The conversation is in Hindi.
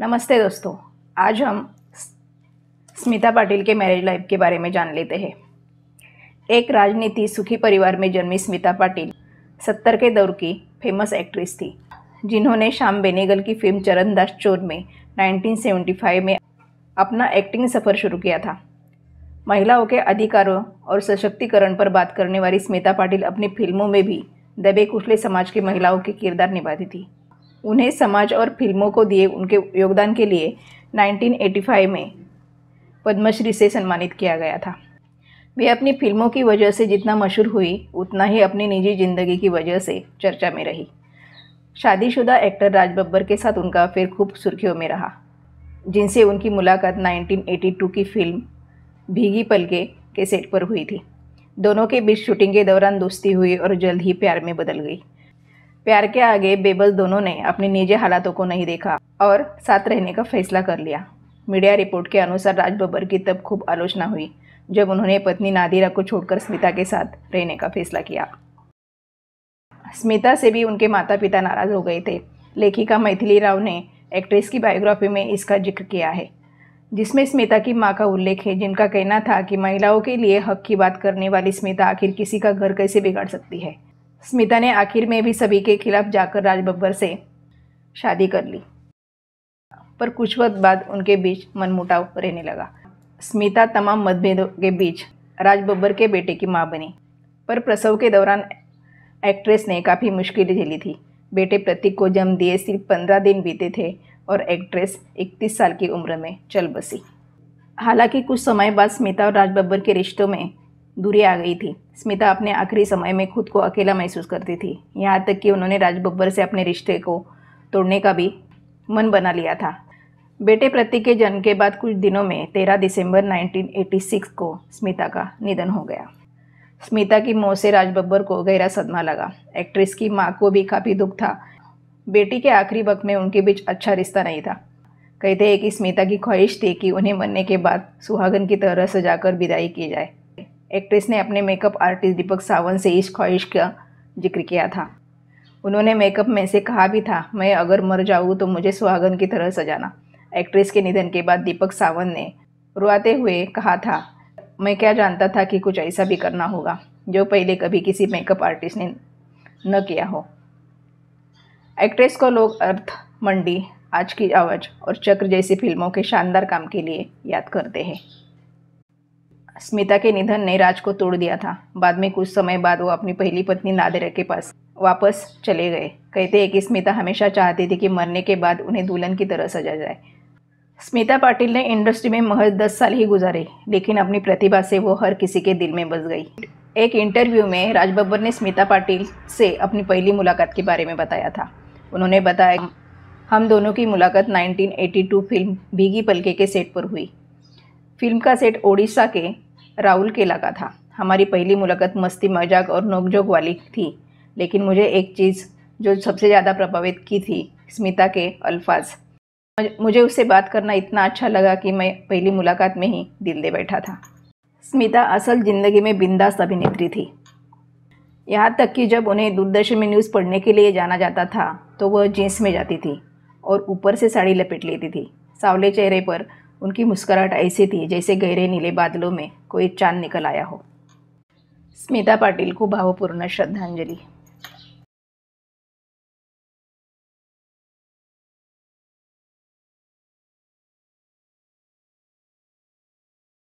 नमस्ते दोस्तों आज हम स्मिता पाटिल के मैरिज लाइफ के बारे में जान लेते हैं एक राजनीति सुखी परिवार में जन्मी स्मिता पाटिल सत्तर के दौर की फेमस एक्ट्रेस थी जिन्होंने श्याम बेनेगल की फिल्म चरणदास चोर में 1975 में अपना एक्टिंग सफ़र शुरू किया था महिलाओं के अधिकारों और सशक्तिकरण पर बात करने वाली स्मिता पाटिल अपनी फिल्मों में भी दबे कुचले समाज की महिलाओं के किरदार निभाती थी उन्हें समाज और फिल्मों को दिए उनके योगदान के लिए 1985 में पद्मश्री से सम्मानित किया गया था वे अपनी फिल्मों की वजह से जितना मशहूर हुई उतना ही अपनी निजी ज़िंदगी की वजह से चर्चा में रही शादीशुदा एक्टर राज बब्बर के साथ उनका फिर खूब सुर्खियों में रहा जिनसे उनकी मुलाकात 1982 की फिल्म भीगी पलके के सेट पर हुई थी दोनों के बीच शूटिंग के दौरान दोस्ती हुई और जल्द ही प्यार में बदल गई प्यार के आगे बेबल दोनों ने अपने निजी हालातों को नहीं देखा और साथ रहने का फैसला कर लिया मीडिया रिपोर्ट के अनुसार राज बब्बर की तब खूब आलोचना हुई जब उन्होंने पत्नी नादिरा को छोड़कर स्मिता के साथ रहने का फैसला किया स्मिता से भी उनके माता पिता नाराज हो गए थे लेखिका मैथिली राव ने एक्ट्रेस की बायोग्राफी में इसका जिक्र किया है जिसमें स्मिता की माँ का उल्लेख है जिनका कहना था कि महिलाओं के लिए हक की बात करने वाली स्मिता आखिर किसी का घर कैसे बिगाड़ सकती है स्मिता ने आखिर में भी सभी के खिलाफ जाकर राज बब्बर से शादी कर ली पर कुछ वक्त बाद उनके बीच मनमुटाव रहने लगा स्मिता तमाम मतभेदों के बीच राज बब्बर के बेटे की माँ बनी पर प्रसव के दौरान एक्ट्रेस ने काफ़ी मुश्किलें झेली थी बेटे प्रतीक को जन्म दिए सिर्फ पंद्रह दिन बीते थे और एक्ट्रेस इकतीस साल की उम्र में चल बसी हालांकि कुछ समय बाद स्मिता और राज बब्बर के रिश्तों में दूरी आ गई थी स्मिता अपने आखिरी समय में खुद को अकेला महसूस करती थी यहाँ तक कि उन्होंने राज बब्बर से अपने रिश्ते को तोड़ने का भी मन बना लिया था बेटे प्रतीक के जन्म के बाद कुछ दिनों में 13 दिसंबर 1986 को स्मिता का निधन हो गया स्मिता की मौत से राज बब्बर को गहरा सदमा लगा एक्ट्रेस की माँ को भी काफ़ी दुख था बेटी के आखिरी वक्त में उनके बीच अच्छा रिश्ता नहीं था कहते हैं कि स्मिता की ख्वाहिश थी कि उन्हें मरने के बाद सुहागन की तरह सजाकर विदाई की जाए एक्ट्रेस ने अपने मेकअप आर्टिस्ट दीपक सावंत से इस ख्वाहिश का जिक्र किया था उन्होंने मेकअप में से कहा भी था मैं अगर मर जाऊँ तो मुझे सुहागन की तरह सजाना एक्ट्रेस के निधन के बाद दीपक सावंत ने रुआते हुए कहा था मैं क्या जानता था कि कुछ ऐसा भी करना होगा जो पहले कभी किसी मेकअप आर्टिस्ट ने न किया हो एक्ट्रेस को लोग अर्थ मंडी आज की आवाज़ और चक्र जैसी फिल्मों के शानदार काम के लिए याद करते हैं स्मिता के निधन ने राज को तोड़ दिया था बाद में कुछ समय बाद वो अपनी पहली पत्नी नादेरा के पास वापस चले गए कहते हैं कि स्मिता हमेशा चाहती थी कि मरने के बाद उन्हें दुल्हन की तरह सजा जाए स्मिता पाटिल ने इंडस्ट्री में महज दस साल ही गुजारे लेकिन अपनी प्रतिभा से वो हर किसी के दिल में बस गई एक इंटरव्यू में राज बब्बर ने स्मिता पाटिल से अपनी पहली मुलाकात के बारे में बताया था उन्होंने बताया हम दोनों की मुलाकात 1982 फिल्म भीगी पलके के सेट पर हुई फिल्म का सेट ओडिशा के राहुल के का था हमारी पहली मुलाकात मस्ती मजाक और नोकझोंक वाली थी लेकिन मुझे एक चीज़ जो सबसे ज़्यादा प्रभावित की थी स्मिता के अल्फाज मुझे उससे बात करना इतना अच्छा लगा कि मैं पहली मुलाकात में ही दिल दे बैठा था स्मिता असल ज़िंदगी में बिंदास अभिनेत्री थी यहाँ तक कि जब उन्हें दूरदर्शन में न्यूज़ पढ़ने के लिए जाना जाता था तो वह जीन्स में जाती थी और ऊपर से साड़ी लपेट लेती थी सावले चेहरे पर उनकी मुस्कुराहट ऐसी थी जैसे गहरे नीले बादलों में कोई चांद निकल आया हो स्मिता पाटिल को भावपूर्ण श्रद्धांजलि